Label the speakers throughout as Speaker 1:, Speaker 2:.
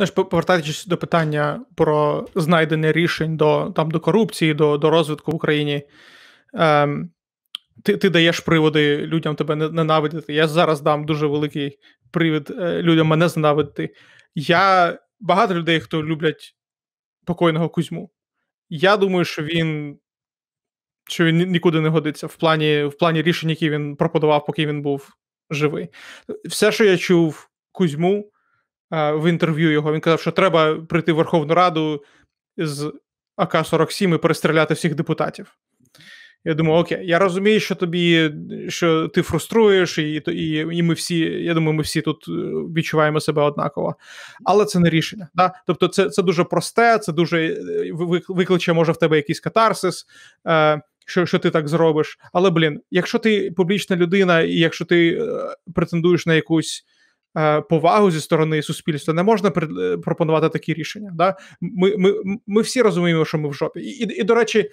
Speaker 1: Знаєш, повертаючись до питання про знайдення рішень до там, до корупції, до до розвитку в Україні, ем, ти ти даєш приводи людям тебе ненавидити. Я зараз дам дуже великий привід е, людям мене зненавидити. Я багато людей, хто люблять покойного Кузьму. Я думаю, що він що він нікуди не годиться в плані, в плані рішень, які він пропонував, поки він був живий. Все, що я чув Кузьму. Е, в інтерв'ю його. Він казав, що треба прийти в Верховну Раду з АК-47 і перестріляти всіх депутатів. Я думаю, окей, я розумію, що тобі що ти фруструєш, і і, і ми всі, я думаю, ми всі тут е, відчуваємо себе однаково. Але це не рішення. Да? Тобто, це це дуже просте, це дуже е, викличе, може, в тебе якийсь катарсис, е, що що ти так зробиш. Але блін, якщо ти публічна людина, і якщо ти претендуєш на якусь Е, повагу зі сторони суспільства не можна е, пропонувати такі рішення. Да? Ми ми, ми всі розуміємо, що ми в жопі. І, і, і до речі,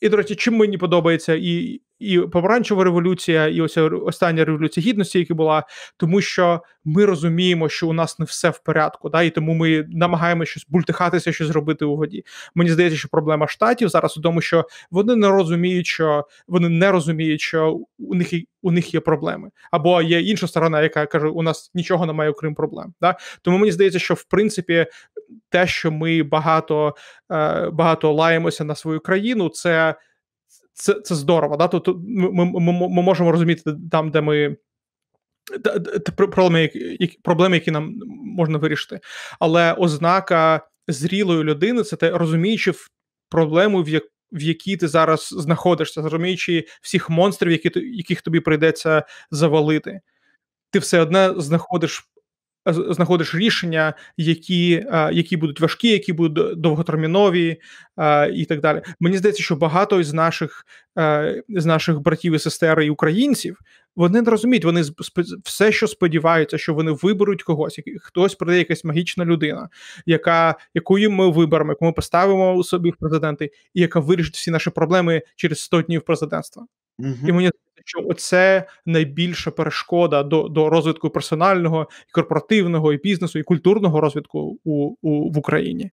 Speaker 1: і, до речі, чим мені подобається і і помаранчева революція, і ось остання революція гідності, яка була, тому що ми розуміємо, що у нас не все в порядку, да, і тому ми намагаємося щось бультихатися, щось зробити у воді. Мені здається, що проблема штатів зараз у тому, що вони не розуміють, що вони не розуміють, що у них у них є проблеми, або є інша сторона, яка каже, у нас нічого немає, окрім проблем. Да? Тому мені здається, що в принципі те, що ми багато е, багато лаємося на свою країну, це це, це здорово. Да? Тобто ми, ми, ми можемо розуміти там, де ми. Проблеми, які, проблеми, які нам можна вирішити. Але ознака зрілої людини це те розуміючи проблему, в, як, в якій ти зараз знаходишся, розуміючи всіх монстрів, які, яких тобі прийдеться завалити. Ти все одно знаходиш знаходиш рішення, які е, які будуть важкі, які будуть довготермінові, е, і так далі. Мені здається, що багато із наших е, з наших братів і сестер і українців вони не розуміють. Вони все, що сподіваються, що вони виберуть когось, хтось прийде якась магічна людина, яка якою ми виберемо, яку ми поставимо собі в президенти, і яка вирішить всі наші проблеми через 100 днів президентства. Угу. І мені що оце найбільша перешкода до до розвитку персонального, і корпоративного, і бізнесу, і культурного розвитку у, у в Україні.